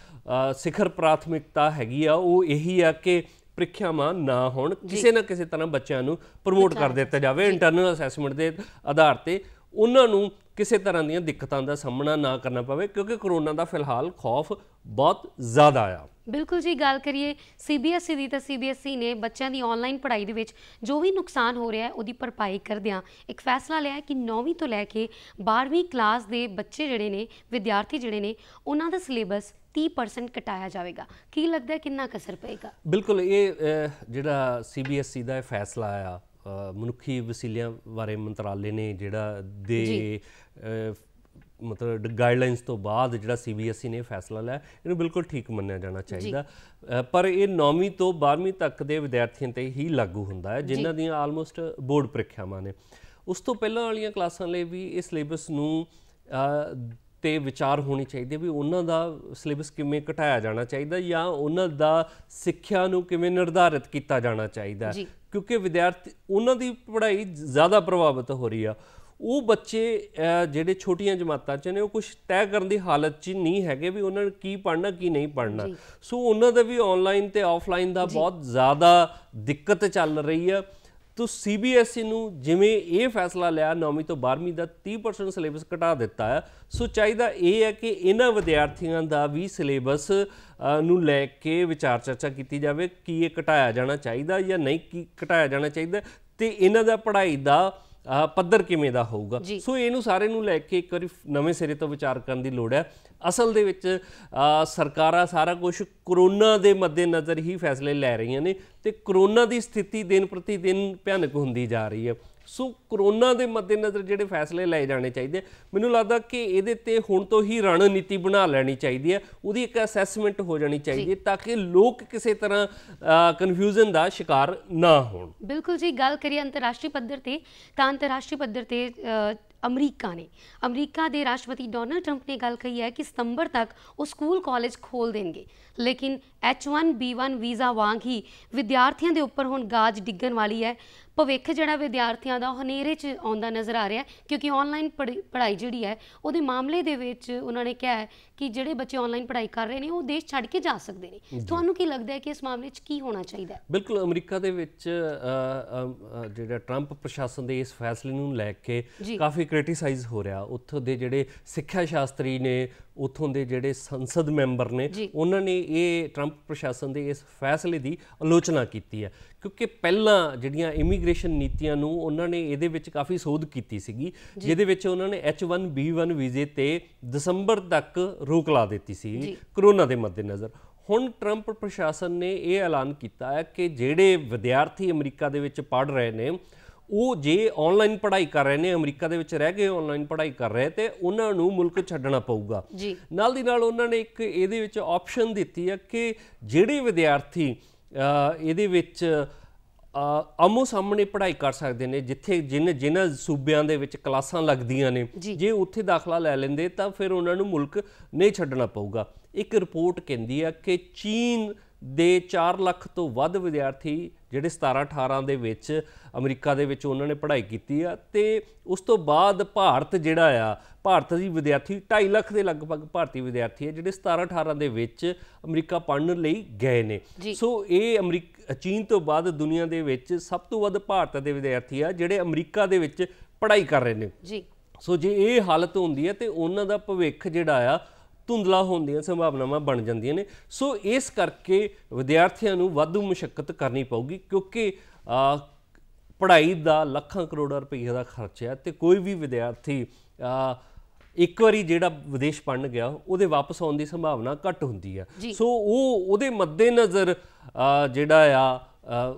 ਸਿਖਰ ਪ੍ਰਾਥਮਿਕਤਾ ਹੈਗੀ ਆ ਉਹ ਇਹੀ ਆ ਕਿ ਪ੍ਰੀਖਿਆਵਾਂ ਨਾ ਹੋਣ ਕਿਸੇ ਨਾ ਕਿਸੇ ਤਰ੍ਹਾਂ ਬੱਚਿਆਂ ਨੂੰ ਪ੍ਰਮੋਟ ਕਰ ਦਿੱਤਾ ਜਾਵੇ ਇੰਟਰਨਲ ਅਸੈਸਮੈਂਟ ਦੇ ਆਧਾਰ ਤੇ ਉਹਨਾਂ ਨੂੰ ਕਿਸੇ ਤਰ੍ਹਾਂ ਦੀਆਂ ਦਿੱਕਤਾਂ ਦਾ ਸਾਹਮਣਾ ਨਾ ਕਰਨਾ ਪਵੇ ਕਿਉਂਕਿ ਕਰੋਨਾ ਦਾ ਫਿਲਹਾਲ ਖੌਫ ਬਹੁਤ ਜ਼ਿਆਦਾ ਆ ਬਿਲਕੁਲ ਜੀ ਗੱਲ ਕਰੀਏ ਸੀਬੀਐਸਈ e ਦੀ ਤਾਂ ਸੀਬੀਐਸਈ e ਨੇ ਬੱਚਿਆਂ ਦੀ ਆਨਲਾਈਨ ਪੜ੍ਹਾਈ ਦੇ ਵਿੱਚ ਜੋ ਵੀ ਨੁਕਸਾਨ ਹੋ ਰਿਹਾ ਹੈ ਉਹਦੀ ਭਰਪਾਈ ਕਰਦਿਆਂ ਇੱਕ ਫੈਸਲਾ ਲਿਆ ਕਿ 9ਵੀਂ ਤੋਂ ਲੈ ਕੇ 12ਵੀਂ ਕਲਾਸ ਦੇ ਬੱਚੇ ਜਿਹੜੇ ਨੇ ਵਿਦਿਆਰਥੀ ਜਿਹੜੇ ਨੇ ਉਹਨਾਂ ਦਾ ਸਿਲੇਬਸ 30% ਘਟਾਇਆ ਜਾਵੇਗਾ ਕੀ ਲੱਗਦਾ ਕਿੰਨਾ ਕਸਰ ਪਏਗਾ ਬਿਲਕੁਲ ਇਹ ਜਿਹੜਾ ਸੀਬੀਐਸਈ e ਦਾ ਇਹ ਫੈਸਲਾ ਆ ਮਨੁੱਖੀ ਵਸੀਲਿਆਂ ਬਾਰੇ ਮੰਤਰਾਲੇ ਨੇ ਜਿਹੜਾ ਦੇ ਮਤਲਬ ਗਾਈਡਲਾਈਨਸ ਤੋਂ ਬਾਅਦ ਜਿਹੜਾ ਸੀਬੀਐਸਈ e ਨੇ ਫੈਸਲਾ ਲਿਆ ਇਹਨੂੰ ਬਿਲਕੁਲ ਠੀਕ ਮੰਨਿਆ ਜਾਣਾ ਚਾਹੀਦਾ ਪਰ ਇਹ 9ਵੀਂ ਤੋਂ 12ਵੀਂ ਤੱਕ ਦੇ ਵਿਦਿਆਰਥੀਆਂ ਤੇ ਹੀ ਲਾਗੂ ਹੁੰਦਾ ਹੈ ਜਿਨ੍ਹਾਂ ਦੀਆਂ ਆਲਮੋਸਟ ਬੋਰਡ ਪ੍ਰੀਖਿਆਵਾਂ ਨੇ ਉਸ ਤੋਂ ਪਹਿਲਾਂ ਵਾਲੀਆਂ ਕਲਾਸਾਂ ਲਈ ਵੀ ਇਹ ਸਿਲੇਬਸ ਨੂੰ ਤੇ ਵਿਚਾਰ ਹੋਣੀ ਚਾਹੀਦੀ ਹੈ ਵੀ ਉਹਨਾਂ ਦਾ ਸਿਲੇਬਸ ਕਿਵੇਂ ਘਟਾਇਆ ਜਾਣਾ ਚਾਹੀਦਾ ਜਾਂ ਉਹਨਾਂ ਦਾ ਸਿੱਖਿਆ ਨੂੰ ਕਿਵੇਂ ਨਿਰਧਾਰਿਤ ਕੀਤਾ ਜਾਣਾ ਚਾਹੀਦਾ ਕਿਉਂਕਿ ਵਿਦਿਆਰਥੀ ਉਹਨਾਂ ਦੀ ਪੜ੍ਹਾਈ ਜ਼ਿਆਦਾ ਪ੍ਰਭਾਵਿਤ ਹੋ ਰਹੀ ਆ ਉਹ ਬੱਚੇ ਜਿਹੜੇ ਛੋਟੀਆਂ ਜਮਾਤਾਂ 'ਚ ਨੇ ਉਹ ਕੁਝ ਤੈਅ ਕਰਨ ਦੀ ਹਾਲਤ 'ਚ ਨਹੀਂ ਹੈਗੇ ਵੀ ਉਹਨਾਂ ਨੇ ਕੀ ਪੜ੍ਹਨਾ ਕੀ ਨਹੀਂ ਪੜ੍ਹਨਾ ਸੋ ਉਹਨਾਂ ਦਾ ਵੀ ਆਨਲਾਈਨ ਤੇ ਆਫਲਾਈਨ ਦਾ ਬਹੁਤ ਜ਼ਿਆਦਾ ਦਿੱਕਤ ਚੱਲ ਰਹੀ ਆ ਤੋ ਸੀਬੀਐਸਈ e ਨੂੰ ਜਿਵੇਂ ਇਹ ਫੈਸਲਾ ਲਿਆ 9ਵੀਂ ਤੋਂ 12ਵੀਂ ਦਾ 30% ਸਿਲੇਬਸ ਘਟਾ ਦਿੱਤਾ ਹੈ ਸੋ ਚਾਹੀਦਾ ਇਹ ਹੈ ਕਿ ਇਹਨਾਂ ਵਿਦਿਆਰਥੀਆਂ ਦਾ ਵੀ ਸਿਲੇਬਸ ਨੂੰ ਲੈ ਕੇ ਵਿਚਾਰ ਚਰਚਾ ਕੀਤੀ ਜਾਵੇ ਕੀ ਇਹ ਘਟਾਇਆ ਜਾਣਾ ਚਾਹੀਦਾ ਜਾਂ ਨਹੀਂ ਕੀ ਘਟਾਇਆ ਜਾਣਾ ਚਾਹੀਦਾ ਤੇ ਇਹਨਾਂ ਦਾ ਪੜ੍ਹਾਈ ਦਾ ਪੱਧਰ ਕਿਵੇਂ ਦਾ ਹੋਊਗਾ ਸੋ ਇਹਨੂੰ ਸਾਰੇ ਨੂੰ ਲੈ ਕੇ ਇੱਕ ਵਾਰੀ ਨਵੇਂ ਸਿਰੇ ਤੋਂ ਵਿਚਾਰ ਕਰਨ ਦੀ ਲੋੜ ਹੈ ਅਸਲ ਦੇ ਵਿੱਚ ਸਰਕਾਰਾਂ ਸਾਰਾ ਕੁਝ ਕਰੋਨਾ ਦੇ ਮੱਦੇ ਨਜ਼ਰ ਹੀ ਫੈਸਲੇ ਲੈ ਰਹੀਆਂ ਨੇ ਤੇ ਕਰੋਨਾ ਦੀ ਸਥਿਤੀ ਦਿਨ ਪ੍ਰਤੀ ਦਿਨ ਭਿਆਨਕ ਹੁੰਦੀ ਜਾ ਰਹੀ ਹੈ ਸੋ ਕਰੋਨਾ ਦੇ ਮੱਦੇਨਜ਼ਰ ਜਿਹੜੇ ਫੈਸਲੇ ਲਏ ਜਾਣੇ ਚਾਹੀਦੇ ਮੈਨੂੰ ਲੱਗਦਾ ਕਿ ਇਹਦੇ ਤੇ ਹੁਣ ਤੋਂ ਹੀ ਰਣਨੀਤੀ ਬਣਾ ਲੈਣੀ ਚਾਹੀਦੀ ਹੈ ਉਹਦੀ ਇੱਕ ਅਸੈਸਮੈਂਟ ਹੋ ਜਾਣੀ ਚਾਹੀਦੀ ਹੈ ਤਾਂ ਕਿ ਲੋਕ ਕਿਸੇ ਤਰ੍ਹਾਂ ਕਨਫਿਊਜ਼ਨ ਦਾ ਸ਼ਿਕਾਰ ਨਾ ਹੋਣ ਬਿਲਕੁਲ ਜੀ ਗੱਲ ਕਰੀਏ ਅੰਤਰਰਾਸ਼ਟਰੀ ਪੱਧਰ ਤੇ ਤਾਂ ਅੰਤਰਰਾਸ਼ਟਰੀ ਪੱਧਰ ਤੇ ਅਮਰੀਕਾ ਨੇ ਅਮਰੀਕਾ ਦੇ ਰਾਸ਼ਟਰਪਤੀ ਡੋਨਲਡ ਟਰੰਪ ਨੇ ਗੱਲ ਕਹੀ ਹੈ ਕਿ ਸਤੰਬਰ ਤੱਕ ਉਹ ਸਕੂਲ ਕਾਲਜ ਖੋਲ ਦੇਣਗੇ ਲੇਕਿਨ H1B1 ਵੀਜ਼ਾ ਵਾਂਗ ਹੀ ਵਿਦਿਆਰਥੀਆਂ ਦੇ ਉੱਪਰ ਹੁਣ ਗਾਜ ਡਿੱਗਣ ਵਾਲੀ ਹੈ ਭਵਿੱਖ ਜਿਹੜਾ ਵਿਦਿਆਰਥੀਆਂ ਦਾ ਹਨੇਰੇ 'ਚ ਆਉਂਦਾ ਨਜ਼ਰ ਆ ਰਿਹਾ ਕਿਉਂਕਿ ਆਨਲਾਈਨ ਪੜ੍ਹਾਈ ਜਿਹੜੀ ਹੈ ਉਹਦੇ ਮਾਮਲੇ ਦੇ ਵਿੱਚ ਉਹਨਾਂ ਨੇ ਕਿਹਾ ਹੈ ਕਿ ਜਿਹੜੇ ਬੱਚੇ ਆਨਲਾਈਨ ਪੜ੍ਹਾਈ ਕਰ ਰਹੇ ਨੇ ਉਹ ਦੇਸ਼ ਛੱਡ ਕੇ ਜਾ ਸਕਦੇ ਨੇ ਤੁਹਾਨੂੰ ਕੀ ਲੱਗਦਾ ਹੈ ਕਿ ਇਸ ਮਾਮਲੇ 'ਚ ਕੀ ਹੋਣਾ ਚਾਹੀਦਾ ਹੈ ਬਿਲਕੁਲ ਅਮਰੀਕਾ ਦੇ ਵਿੱਚ ਜਿਹੜਾ ਟਰੰਪ ਪ੍ਰਸ਼ਾਸਨ ਦੇ ਇਸ ਫੈਸਲੇ ਨੂੰ ਲੈ ਕੇ ਕਾਫੀ ਕ੍ਰਿਟਿਸਾਈਜ਼ ਹੋ ਰਿਹਾ ਉੱਥੋਂ ਦੇ ਜਿਹੜੇ ਸਿੱਖਿਆ ਸ਼ਾਸਤਰੀ ਨੇ ਉਥੋਂ ਦੇ ਜਿਹੜੇ ਸੰਸਦ ਮੈਂਬਰ ਨੇ ਉਹਨਾਂ ਨੇ ਇਹ ਟਰੰਪ ਪ੍ਰਸ਼ਾਸਨ ਦੇ ਇਸ ਫੈਸਲੇ ਦੀ ਆਲੋਚਨਾ ਕੀਤੀ ਹੈ ਕਿਉਂਕਿ ਪਹਿਲਾਂ ਜਿਹੜੀਆਂ ਇਮੀਗ੍ਰੇਸ਼ਨ ਨੀਤੀਆਂ ਨੂੰ ਉਹਨਾਂ ਨੇ ਇਹਦੇ ਵਿੱਚ ਕਾਫੀ ਸੋਧ ਕੀਤੀ ਸੀਗੀ ਜਿਹਦੇ ਵਿੱਚ ਉਹਨਾਂ ਨੇ H1B1 ਵੀਜ਼ੇ ਤੇ ਦਸੰਬਰ ਤੱਕ ਰੋਕ ਲਾ ਦਿੱਤੀ ਸੀ ਕਰੋਨਾ ਦੇ ਮੱਦੇਨਜ਼ਰ ਹੁਣ 트럼ਪ ਪ੍ਰਸ਼ਾਸਨ ਨੇ ਇਹ ਐਲਾਨ ਕੀਤਾ ਹੈ ਕਿ ਜਿਹੜੇ ਵਿਦਿਆਰਥੀ ਅਮਰੀਕਾ ਦੇ ਵਿੱਚ ਪੜ੍ਹ ਰਹੇ ਨੇ ਉਹ ਜੇ ਆਨਲਾਈਨ ਪੜ੍ਹਾਈ ਕਰ ਰਹੇ ਨੇ ਅਮਰੀਕਾ ਦੇ ਵਿੱਚ ਰਹਿ ਕੇ ਆਨਲਾਈਨ ਪੜ੍ਹਾਈ ਕਰ ਰਹੇ ਤੇ ਉਹਨਾਂ ਨੂੰ ਮੁਲਕ ਛੱਡਣਾ ਪਊਗਾ ਨਾਲ ਦੀ ਨਾਲ ਉਹਨਾਂ ਨੇ ਇੱਕ ਇਹਦੇ ਵਿੱਚ ਆਪਸ਼ਨ ਦਿੱਤੀ ਹੈ ਕਿ ਜਿਹੜੇ ਵਿਦਿਆਰਥੀ ਇਹਦੇ ਵਿੱਚ ਆਮੋ ਸਾਹਮਣੇ ਪੜ੍ਹਾਈ ਕਰ ਸਕਦੇ ਨੇ ਜਿੱਥੇ ਜਿਨ ਜਿਨ੍ਹਾਂ ਸੂਬਿਆਂ ਦੇ ਵਿੱਚ ਕਲਾਸਾਂ ਲੱਗਦੀਆਂ ਨੇ ਜੇ ਉੱਥੇ ਦਾਖਲਾ ਲੈ ਲੈਂਦੇ ਤਾਂ ਫਿਰ ਉਹਨਾਂ ਨੂੰ ਮੁਲਕ ਨਹੀਂ ਛੱਡਣਾ ਪਊਗਾ ਇੱਕ ਰਿਪੋਰਟ ਕਹਿੰਦੀ ਆ ਕਿ ਚੀਨ ਦੇ 4 ਲੱਖ ਤੋਂ ਵੱਧ ਵਿਦਿਆਰਥੀ ਜਿਹੜੇ 17 18 ਦੇ ਵਿੱਚ ਅਮਰੀਕਾ ਦੇ ਵਿੱਚ ਉਹਨਾਂ ਨੇ ਪੜ੍ਹਾਈ ਕੀਤੀ ਆ ਤੇ ਉਸ ਤੋਂ ਬਾਅਦ ਭਾਰਤ ਜਿਹੜਾ ਆ ਭਾਰਤ ਦੀ ਵਿਦਿਆਰਥੀ 2.5 ਲੱਖ ਦੇ ਲਗਭਗ ਭਾਰਤੀ ਵਿਦਿਆਰਥੀ ਆ ਜਿਹੜੇ 17 18 ਦੇ ਵਿੱਚ ਅਮਰੀਕਾ ਪੜ੍ਹਨ ਲਈ ਗਏ ਨੇ ਸੋ ਇਹ ਅਮਰੀਕਾ ਚੀਨ ਤੋਂ ਬਾਅਦ ਦੁਨੀਆ ਦੇ ਵਿੱਚ ਸਭ ਤੋਂ ਵੱਧ ਭਾਰਤ ਦੇ ਵਿਦਿਆਰਥੀ ਆ ਜਿਹੜੇ ਅਮਰੀਕਾ ਦੇ ਵਿੱਚ ਪੜ੍ਹਾਈ ਕਰ ਰਹੇ ਨੇ ਜੀ ਸੋ ਜੇ ਇਹ ਹਾਲਤ ਹੁੰਦੀ ਹੈ ਤੇ ਉਹਨਾਂ ਦਾ ਭਵਿੱਖ ਜਿਹੜਾ ਆ ਧੁੰਦਲਾ ਹੋਣ ਦੀਆਂ ਸੰਭਾਵਨਾਵਾਂ ਬਣ ਜਾਂਦੀਆਂ ਨੇ ਸੋ ਇਸ ਕਰਕੇ ਵਿਦਿਆਰਥੀਆਂ ਨੂੰ ਵਾਧੂ ਮੁਸ਼ਕਲ ਕਰਨੀ ਪਊਗੀ ਕਿਉਂਕਿ ਪੜ੍ਹਾਈ ਦਾ ਲੱਖਾਂ ਕਰੋੜਾਂ ਰੁਪਏ ਦਾ ਖਰਚ ਹੈ ਤੇ ਕੋਈ ਵੀ ਵਿਦਿਆਰਥੀ ਇੱਕ ਵਾਰੀ ਜਿਹੜਾ ਵਿਦੇਸ਼ ਪੜਨ ਗਿਆ ਉਹਦੇ ਵਾਪਸ ਆਉਣ ਦੀ ਸੰਭਾਵਨਾ ਘੱਟ ਹੁੰਦੀ ਆ ਸੋ ਉਹ ਉਹਦੇ ਮੱਦੇ ਨਜ਼ਰ ਜਿਹੜਾ ਆ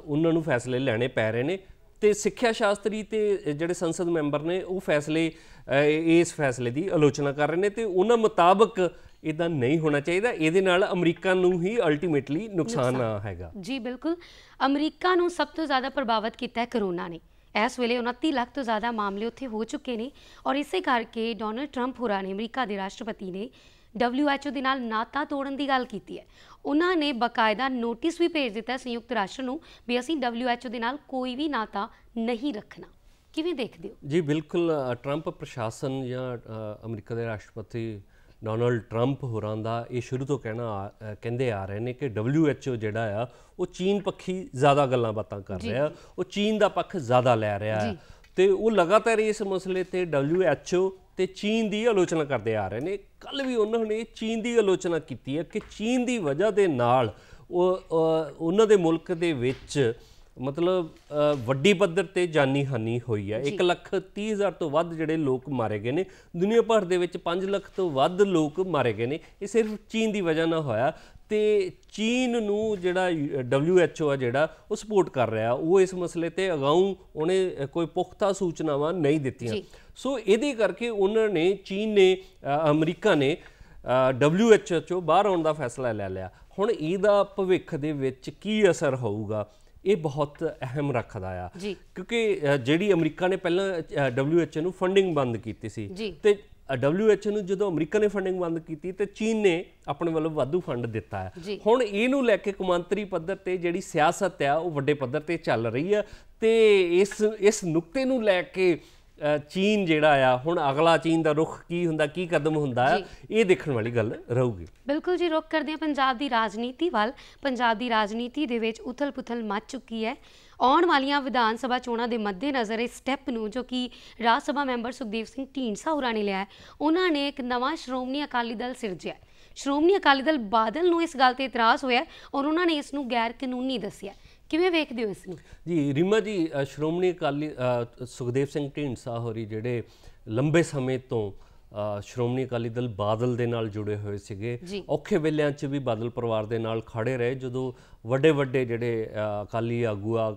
ਉਹਨਾਂ ਨੂੰ ਫੈਸਲੇ ਲੈਣੇ ਪੈ ਰਹੇ ਨੇ ਤੇ ਸਿੱਖਿਆ ਸ਼ਾਸਤਰੀ ਤੇ ਜਿਹੜੇ ਸੰਸਦ ਮੈਂਬਰ ਨੇ ਉਹ ਫੈਸਲੇ ਇਸ ਫੈਸਲੇ ਦੀ ਆਲੋਚਨਾ ਕਰ ਰਹੇ ਨੇ ਤੇ ਉਹਨਾਂ ਮੁਤਾਬਕ ਇਦਾਂ ਨਹੀਂ ਹੋਣਾ ਚਾਹੀਦਾ ਇਹਦੇ ਨਾਲ ਅਮਰੀਕਾ ਨੂੰ ਹੀ ਅਲਟੀਮੇਟਲੀ ਨੁਕਸਾਨ ਹੈਗਾ ਜੀ ਬਿਲਕੁਲ ਅਮਰੀਕਾ ਨੂੰ ਸਭ ਤੋਂ ਜ਼ਿਆਦਾ ਪ੍ਰਭਾਵਿਤ ਕੀਤਾ ਹੈ ਕਰੋਨਾ ਨੇ ਇਸ ਵੇਲੇ 29 ਲੱਖ ਤੋਂ ਜ਼ਿਆਦਾ ਮਾਮਲੇ ਉੱਥੇ ਹੋ ਚੁੱਕੇ ਨੇ ਔਰ ਇਸੇ ਕਰਕੇ ਡੋਨਲਡ ਟਰੰਪ ਹੋਰਾਂ ਨੇ ਅਮਰੀਕਾ ਦੇ ਰਾਸ਼ਟਰਪਤੀ ਨੇ WHO ਦੇ ਨਾਲ ਨਾਤਾ ਤੋੜਨ ਦੀ ਗੱਲ ਕੀਤੀ ਹੈ ਉਹਨਾਂ ਨੇ ਬਕਾਇਦਾ ਨੋਟਿਸ ਵੀ ਭੇਜ ਦਿੱਤਾ ਸੰਯੁਕਤ ਰਾਸ਼ਟਰ ਨੂੰ ਵੀ ਅਸੀਂ WHO ਦੇ ਨਾਲ ਕੋਈ ਵੀ ਨਾਤਾ ਨਹੀਂ ਰੱਖਣਾ ਕਿਵੇਂ ਦੇਖਦੇ ਹੋ ਜੀ ਬਿਲਕੁਲ ਟਰੰਪ ਪ੍ਰਸ਼ਾਸਨ ਜਾਂ ਅਮਰੀਕਾ ਦੇ ਰਾਸ਼ਟਰਪਤੀ ਡੋਨਲਡ ਟਰੰਪ ਹੋਰਾਂ ਦਾ ਇਹ ਸ਼ੁਰੂ ਤੋਂ ਕਹਿਣਾ ਕਹਿੰਦੇ ਆ ਰਹੇ ਨੇ ਕਿ WHO ਜਿਹੜਾ ਆ ਉਹ ਚੀਨ ਪੱਖੀ ਜ਼ਿਆਦਾ ਗੱਲਾਂ ਬਾਤਾਂ ਕਰ ਰਿਹਾ ਉਹ ਚੀਨ ਦਾ ਪੱਖ ਜ਼ਿਆਦਾ ਲੈ ਰਿਹਾ ਤੇ ਉਹ ਲਗਾਤਾਰ ਇਸ ਮਸਲੇ ਤੇ WHO ਤੇ ਚੀਨ ਦੀ ਆਲੋਚਨਾ ਕਰਦੇ ਆ ਰਹੇ ਨੇ ਕੱਲ ਵੀ ਉਹਨਾਂ ਨੇ ਚੀਨ ਦੀ ਆਲੋਚਨਾ ਕੀਤੀ ਹੈ ਕਿ ਚੀਨ ਦੀ ਵਜ੍ਹਾ ਦੇ ਨਾਲ ਉਹ ਉਹਨਾਂ ਦੇ ਮੁਲਕ ਦੇ ਵਿੱਚ ਮਤਲਬ ਵੱਡੀ ਪੱਧਰ ਤੇ ਜਾਨੀ ਹਾਨੀ ਹੋਈ ਹੈ 1 ਲੱਖ 30 ਹਜ਼ਾਰ ਤੋਂ ਵੱਧ ਜਿਹੜੇ ਲੋਕ ਮਾਰੇ ਗਏ ਨੇ ਦੁਨੀਆ ਭਰ ਦੇ ਵਿੱਚ 5 ਲੱਖ ਤੋਂ ਵੱਧ ਲੋਕ ਮਾਰੇ ਗਏ ਨੇ ਇਹ ਸਿਰਫ ਚੀਨ ਦੀ ਵਜ੍ਹਾ ਨਾਲ ਹੋਇਆ ਤੇ ਚੀਨ ਨੂੰ ਜਿਹੜਾ WHO ਆ ਜਿਹੜਾ ਉਹ ਸਪੋਰਟ ਕਰ ਰਿਹਾ ਉਹ ਇਸ ਮਸਲੇ ਤੇ ਅਗਾਉ ਉਹਨੇ ਕੋਈ ਪੁਖਤਾ ਸੂਚਨਾਵਾਂ ਨਹੀਂ ਦਿੱਤੀਆਂ ਸੋ ਇਹਦੇ ਕਰਕੇ ਉਹਨਾਂ ਨੇ ਚੀਨ ਨੇ ਅਮਰੀਕਾ ਨੇ WHO ਚੋਂ ਬਾਹਰ ਆਉਣ ਦਾ ਫੈਸਲਾ ਲੈ ਲਿਆ ਹੁਣ ਇਹਦਾ ਭਵਿੱਖ ਦੇ ਵਿੱਚ ਕੀ ਅਸਰ ਹੋਊਗਾ ਇਹ ਬਹੁਤ ਅਹਿਮ ਰੱਖਦਾ ਆ ਕਿਉਂਕਿ ਜਿਹੜੀ ਅਮਰੀਕਾ ਨੇ ਪਹਿਲਾਂ WHO ਨੂੰ ਫੰਡਿੰਗ ਬੰਦ ਕੀਤੀ ਸੀ ਤੇ WHO ਨੂੰ ਜਦੋਂ ਅਮਰੀਕਾ ਨੇ ਫੰਡਿੰਗ ਬੰਦ ਕੀਤੀ ਤੇ ਚੀਨ ਨੇ ਆਪਣੇ ਵੱਲੋਂ ਵਾਧੂ ਫੰਡ ਦਿੱਤਾ ਹੈ ਹੁਣ ਇਹਨੂੰ ਲੈ ਕੇ ਕੌਮਾਂਤਰੀ ਪੱਧਰ ਤੇ ਜਿਹੜੀ ਸਿਆਸਤ ਆ ਉਹ ਵੱਡੇ ਪੱਧਰ ਤੇ ਚੱਲ ਰਹੀ ਹੈ ਤੇ ਇਸ ਇਸ ਨੁਕਤੇ ਨੂੰ ਲੈ ਕੇ ਚੀਨ ਜਿਹੜਾ ਆ ਹੁਣ ਅਗਲਾ ਚੀਨ ਦਾ ਰੁਖ ਕੀ ਹੁੰਦਾ ਕੀ ਕਦਮ ਹੁੰਦਾ ਇਹ ਦੇਖਣ ਵਾਲੀ ਗੱਲ ਰਹੂਗੀ ਬਿਲਕੁਲ ਜੀ ਰੁਕ ਕਰਦੇ ਆ ਪੰਜਾਬ ਦੀ ਰਾਜਨੀਤੀ ਵੱਲ ਪੰਜਾਬ ਦੀ ਰਾਜਨੀਤੀ ਦੇ ਵਿੱਚ ਉਥਲ-ਪੁਥਲ ਮਚ ਚੁੱਕੀ ਹੈ ਆਉਣ ਵਾਲੀਆਂ ਵਿਧਾਨ ਸਭਾ ਚੋਣਾਂ ਦੇ ਮੱਦੇਨਜ਼ਰ ਇਸ ਸਟੈਪ ਨੂੰ ਜੋ ਕਿ ਰਾਜ ਸਭਾ ਮੈਂਬਰ ਸੁਖਦੇਵ ਸਿੰਘ ਢੀਂਡਸਾ ਹੋਰਾਂ ਨੇ ਲਿਆ ਉਹਨਾਂ ਨੇ ਇੱਕ ਨਵਾਂ ਸ਼੍ਰੋਮਣੀ ਅਕਾਲੀ ਦਲ ਸਿਰਜਿਆ ਸ਼੍ਰੋਮਣੀ ਅਕਾਲੀ ਦਲ ਬਾਦਲ ਨੂੰ ਇਸ ਗੱਲ ਤੇ ਇਤਰਾਜ਼ ਹੋਇਆ ਔਰ ਉਹਨਾਂ ਨੇ ਇਸ ਨੂੰ ਗੈਰ ਕਾਨੂੰਨੀ ਦੱਸਿਆ ਕਿਵੇਂ ਵੇਖਦੇ ਹੋ ਇਸ ਨੂੰ ਜੀ ਰੀਮਾ ਜੀ ਸ਼੍ਰੋਮਣੀ ਅਕਾਲੀ ਸੁਖਦੇਵ ਸਿੰਘ ਢੀਂਡਸਾ ਹੋਰੀ ਜਿਹੜੇ ਲੰਬੇ ਸਮੇਂ ਤੋਂ ਸ਼੍ਰੋਮਣੀ ਅਕਾਲੀ ਦਲ ਬਾਦਲ ਦੇ ਨਾਲ ਜੁੜੇ ਹੋਏ ਸੀਗੇ ਔਖੇ ਵੇਲਿਆਂ 'ਚ ਵੀ ਬਾਦਲ ਪਰਿਵਾਰ ਦੇ ਨਾਲ ਖੜੇ ਰਹੇ ਜਦੋਂ ਵੱਡੇ ਵੱਡੇ ਜਿਹੜੇ ਅਕਾਲੀ ਆਗੂ ਆ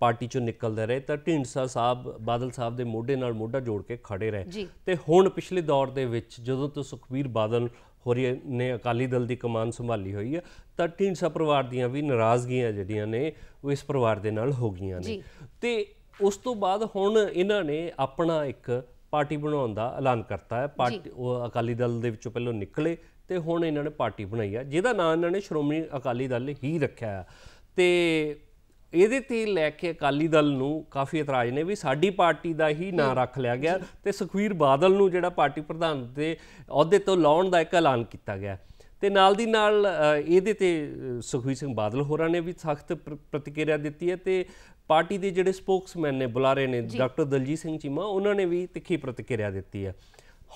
ਪਾਰਟੀ ਚੋਂ ਨਿਕਲਦੇ ਰਹੇ ਤਾਂ ਢਿੰਡਸਾ ਸਾਹਿਬ ਬਾਦਲ ਸਾਹਿਬ ਦੇ ਮੋਢੇ ਨਾਲ ਮੋਢਾ ਜੋੜ ਕੇ ਖੜੇ ਰਹੇ ਤੇ ਹੁਣ ਪਿਛਲੇ ਦੌਰ ਦੇ ਵਿੱਚ ਜਦੋਂ ਤੋਂ ਸੁਖਵੀਰ ਬਾਦਲ ਹੋਰੀ ਨੇ ਅਕਾਲੀ ਦਲ ਦੀ ਕਮਾਨ ਸੰਭਾਲੀ ਹੋਈ ਹੈ ਤਾਂ ਢਿੰਡਸਾ ਪਰਿਵਾਰ ਦੀਆਂ ਵੀ ਨਾਰਾਜ਼ਗੀਆਂ ਜਿਹੜੀਆਂ ਨੇ ਉਹ ਇਸ ਪਰਿਵਾਰ ਦੇ ਨਾਲ ਹੋ ਗਈਆਂ ਨੇ ਤੇ ਉਸ ਤੋਂ ਬਾਅਦ ਹੁਣ ਇਹਨਾਂ ਨੇ ਆਪਣਾ ਇੱਕ ਪਾਰਟੀ ਬਣਾਉਣ ਦਾ ਐਲਾਨ ਕਰਤਾ ਹੈ ਪਾਰਟੀ ਉਹ ਅਕਾਲੀ ਦਲ ਦੇ ਵਿੱਚੋਂ ਪਹਿਲਾਂ ਨਿਕਲੇ ਤੇ ਹੁਣ ਇਹਨਾਂ ਨੇ ਪਾਰਟੀ ਬਣਾਈ ਆ ਜਿਹਦਾ ਨਾਮ ਇਹਨਾਂ ਨੇ ਸ਼੍ਰੋਮਣੀ ਅਕਾਲੀ ਦਲ ਹੀ ਰੱਖਿਆ ਹੈ ਤੇ ਇਹਦੇ ਤੇ ਲੈ ਕੇ ਅਕਾਲੀ ਦਲ ਨੂੰ ਕਾਫੀ ਇਤਰਾਜ਼ ਨੇ ਵੀ ਸਾਡੀ ਪਾਰਟੀ ਦਾ ਹੀ ਨਾਂ ਰੱਖ ਲਿਆ ਗਿਆ ਤੇ ਸੁਖਵੀਰ ਬਾਦਲ ਨੂੰ ਜਿਹੜਾ ਪਾਰਟੀ ਪ੍ਰਧਾਨ ਦੇ ਅਹੁਦੇ ਤੋਂ ਲਾਉਣ ਦਾ ਇੱਕ ਐਲਾਨ ਕੀਤਾ ਗਿਆ ਤੇ ਨਾਲ ਦੀ ਨਾਲ ਇਹਦੇ ਤੇ ਸੁਖਵੀਰ ਸਿੰਘ ਬਾਦਲ ਹੋਰਾਂ ਨੇ ਵੀ ਸਖਤ ਪ੍ਰਤੀਕਿਰਿਆ ਦਿੱਤੀ ਹੈ ਤੇ ਪਾਰਟੀ ਦੇ ਜਿਹੜੇ ਸਪੋਕਸਮੈਨ ਨੇ ਬੁਲਾਰੇ ਨੇ ਡਾਕਟਰ ਦਲਜੀਤ ਸਿੰਘ ਚੀਮਾ ਉਹਨਾਂ ਨੇ ਵੀ ਤਿੱਖੀ ਪ੍ਰਤੀਕਿਰਿਆ ਦਿੱਤੀ ਹੈ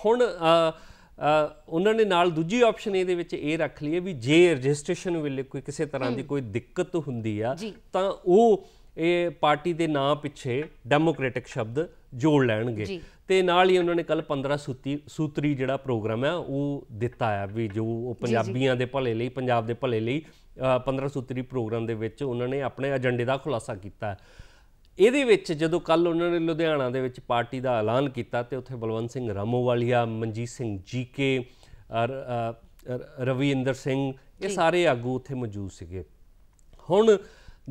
ਹੁਣ ਉਹਨਾਂ ਨੇ ਨਾਲ ਦੂਜੀ ਆਪਸ਼ਨ ਇਹਦੇ ਵਿੱਚ ਇਹ ਰੱਖ ਲਈ ਹੈ ਵੀ ਜੇ ਰਜਿਸਟ੍ਰੇਸ਼ਨ ਵੇਲੇ ਕੋਈ ਕਿਸੇ ਤਰ੍ਹਾਂ ਦੀ ਕੋਈ ਦਿੱਕਤ ਹੁੰਦੀ ਆ ਤਾਂ ਉਹ ਇਹ ਪਾਰਟੀ ਦੇ ਨਾਂ ਪਿੱਛੇ ਡੈਮੋਕ੍ਰੈਟਿਕ ਸ਼ਬਦ ਜੋੜ ਲੈਣਗੇ ਤੇ ਨਾਲ ਹੀ ਉਹਨਾਂ ਨੇ ਕੱਲ 15 ਸੂਤੀ ਸੂਤਰੀ ਜਿਹੜਾ ਪ੍ਰੋਗਰਾਮ ਹੈ ਉਹ ਦਿੱਤਾ ਆ ਵੀ ਜੋ ਉਹ ਪੰਜਾਬੀਆਂ ਦੇ ਭਲੇ ਲਈ ਪੰਜਾਬ ਦੇ ਭਲੇ ਲਈ 15 ਸੂਤਰੀ ਪ੍ਰੋਗਰਾਮ ਦੇ ਵਿੱਚ ਉਹਨਾਂ ਨੇ ਆਪਣੇ ਏਜੰਡੇ ਦਾ ਖੁਲਾਸਾ ਕੀਤਾ ਇਹਦੇ ਵਿੱਚ ਜਦੋਂ ਕੱਲ ਉਹਨਾਂ ਨੇ ਲੁਧਿਆਣਾ ਦੇ ਵਿੱਚ ਪਾਰਟੀ ਦਾ ਐਲਾਨ ਕੀਤਾ ਤੇ ਉੱਥੇ ਬਲਵੰਤ ਸਿੰਘ ਰਾਮੋਵਾਲੀਆ ਮਨਜੀਤ ਸਿੰਘ ਜੀਕੇ ਰਵਿੰਦਰ ਸਿੰਘ ਇਹ ਸਾਰੇ ਆਗੂ ਉੱਥੇ ਮੌਜੂਦ ਸੀਗੇ ਹੁਣ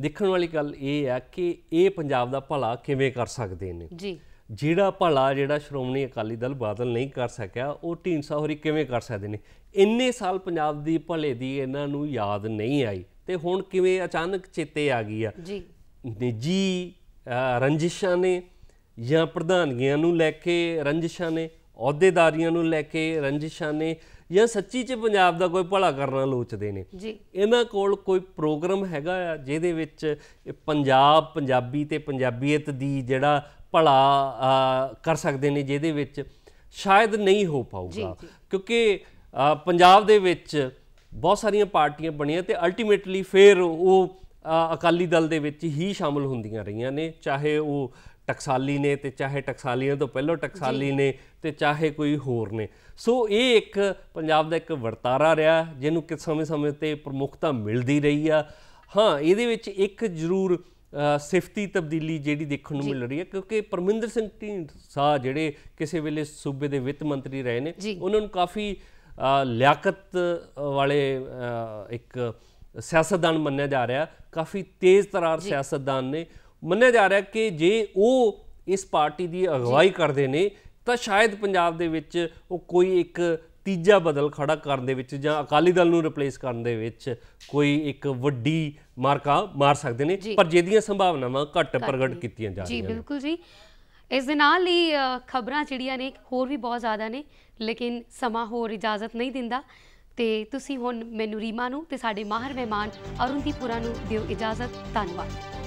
ਦੇਖਣ ਵਾਲੀ ਗੱਲ ਇਹ ਆ ਕਿ ਇਹ ਪੰਜਾਬ ਦਾ ਭਲਾ ਕਿਵੇਂ ਕਰ ਸਕਦੇ ਨੇ ਜੀ ਜਿਹੜਾ ਭਲਾ ਜਿਹੜਾ ਸ਼੍ਰੋਮਣੀ ਅਕਾਲੀ ਦਲ ਬਾਦਲ ਨਹੀਂ ਕਰ ਸਕਿਆ ਉਹ ਢੀਂਸਾ ਹੋਰੀ ਕਿਵੇਂ ਕਰ ਸਕਦੇ ਨੇ ਇੰਨੇ ਸਾਲ ਪੰਜਾਬ ਦੀ ਭਲੇ ਦੀ ਇਹਨਾਂ ਨੂੰ ਯਾਦ ਨਹੀਂ ਆਈ ਤੇ ਹੁਣ ਕਿਵੇਂ ਅਚਾਨਕ ਚੇਤੇ ਆ ਗਈ ਆ ਜੀ ਨਿੱਜੀ ਰੰਜਿਸ਼ਾਂ ਨੇ ਜਾਂ ਪ੍ਰਧਾਨਗੀਆਂ ਨੂੰ ਲੈ ਕੇ ਰੰਜਿਸ਼ਾਂ ਨੇ ਅਹੁਦੇਦਾਰੀਆਂ ਨੂੰ ਲੈ ਕੇ ਰੰਜਿਸ਼ਾਂ ਨੇ ਜਾਂ ਸੱਚੀ 'ਚ ਪੰਜਾਬ ਦਾ ਕੋਈ ਭਲਾ ਕਰਨਾ ਲੋਚਦੇ ਨੇ ਜੀ ਇਹਨਾਂ ਕੋਲ ਕੋਈ ਪ੍ਰੋਗਰਾਮ ਹੈਗਾ ਆ ਜਿਹਦੇ ਵਿੱਚ ਪੰਜਾਬ ਪੰਜਾਬੀ ਤੇ ਪੰਜਾਬੀਅਤ ਦੀ ਜਿਹੜਾ ਭਲਾ ਕਰ ਸਕਦੇ ਨੇ ਜਿਹਦੇ ਵਿੱਚ ਸ਼ਾਇਦ ਨਹੀਂ ਹੋ ਪਾਊਗਾ ਕਿਉਂਕਿ ਪੰਜਾਬ ਦੇ ਵਿੱਚ ਬਹੁਤ ਸਾਰੀਆਂ ਪਾਰਟੀਆਂ ਬਣੀਆਂ ਤੇ ਅਲਟੀਮੇਟਲੀ ਫੇਰ ਉਹ ਅਕਾਲੀ ਦਲ ਦੇ ਵਿੱਚ ਹੀ ਸ਼ਾਮਲ ਹੁੰਦੀਆਂ ਰਹੀਆਂ ਨੇ ਚਾਹੇ ਉਹ ਟਕਸਾਲੀ ਨੇ ਤੇ ਚਾਹੇ ਟਕਸਾਲੀਆਂ ਤੋਂ ਪਹਿਲਾਂ ਟਕਸਾਲੀ ਨੇ ਤੇ ਚਾਹੇ ਕੋਈ ਹੋਰ ਨੇ ਸੋ ਇਹ ਇੱਕ ਪੰਜਾਬ ਦਾ ਇੱਕ ਵਰਤਾਰਾ ਰਿਹਾ ਜਿਹਨੂੰ ਕਿ ਸਮੇਂ-ਸਮੇਂ ਤੇ ਪ੍ਰਮੁਖਤਾ ਮਿਲਦੀ ਰਹੀ ਆ ਹਾਂ ਇਹਦੇ ਵਿੱਚ ਇੱਕ ਜ਼ਰੂਰ ਸਿਫਤੀ ਤਬਦੀਲੀ ਜਿਹੜੀ ਦੇਖਣ ਨੂੰ ਮਿਲ ਰਹੀ ਹੈ ਕਿਉਂਕਿ ਪਰਮਿੰਦਰ ਸਿੰਘ ਸਾਹ ਜਿਹੜੇ ਕਿਸੇ ਵੇਲੇ ਸੂਬੇ ਦੇ ਵਿੱਤ ਮੰਤਰੀ ਰਹੇ ਨੇ ਉਹਨਾਂ ਨੂੰ ਕਾਫੀ ਲਿਆਕਤ ਵਾਲੇ ਇੱਕ ਸਿਆਸਤਦਾਨ ਮੰਨਿਆ ਜਾ ਰਿਹਾ ਕਾਫੀ ਤੇਜ਼ ਤਰਾਰ ਸਿਆਸਤਦਾਨ ਨੇ ਮੰਨਿਆ ਜਾ ਰਿਹਾ ਕਿ ਜੇ ਉਹ ਇਸ ਪਾਰਟੀ ਦੀ ਅਗਵਾਈ ਕਰਦੇ ਨੇ ਤਾਂ ਸ਼ਾਇਦ ਪੰਜਾਬ ਦੇ ਵਿੱਚ ਉਹ ਕੋਈ ਇੱਕ ਤੀਜਾ ਬਦਲ ਖੜਾ ਕਰਨ ਦੇ ਵਿੱਚ ਜਾਂ ਅਕਾਲੀ ਦਲ ਨੂੰ ਰਿਪਲੇਸ ਕਰਨ ਦੇ ਵਿੱਚ ਕੋਈ ਇੱਕ ਵੱਡੀ ਮਾਰਕਾ ਮਾਰ ਸਕਦੇ ਨੇ ਪਰ ਜਿਹਦੀਆਂ ਸੰਭਾਵਨਾਵਾਂ ਘੱਟ ਪ੍ਰਗਟ ਕੀਤੀਆਂ ਜਾ ਰਹੀਆਂ ਨੇ ਜੀ ਬਿਲਕੁਲ ਜੀ ਇਸ ਦੇ ਨਾਲ ਹੀ ਖਬਰਾਂ ਜਿਹੜੀਆਂ ਨੇ ਹੋਰ ਵੀ ਬਹੁਤ ਜ਼ਿਆਦਾ ਨੇ ਲੇਕਿਨ ਸਮਾਂ ਹੋਰ ਇਜਾਜ਼ਤ ਨਹੀਂ ਦਿੰਦਾ ਤੇ ਤੁਸੀਂ ਹੁਣ ਮੈਨੂੰ ਰੀਮਾ ਨੂੰ ਤੇ ਸਾਡੇ ਮਾਹਰ ਮਹਿਮਾਨ ਅਰੁਣਦੀਪੁਰਾ ਨੂੰ ਦਿਓ ਇਜਾਜ਼ਤ ਧੰਨਵਾਦ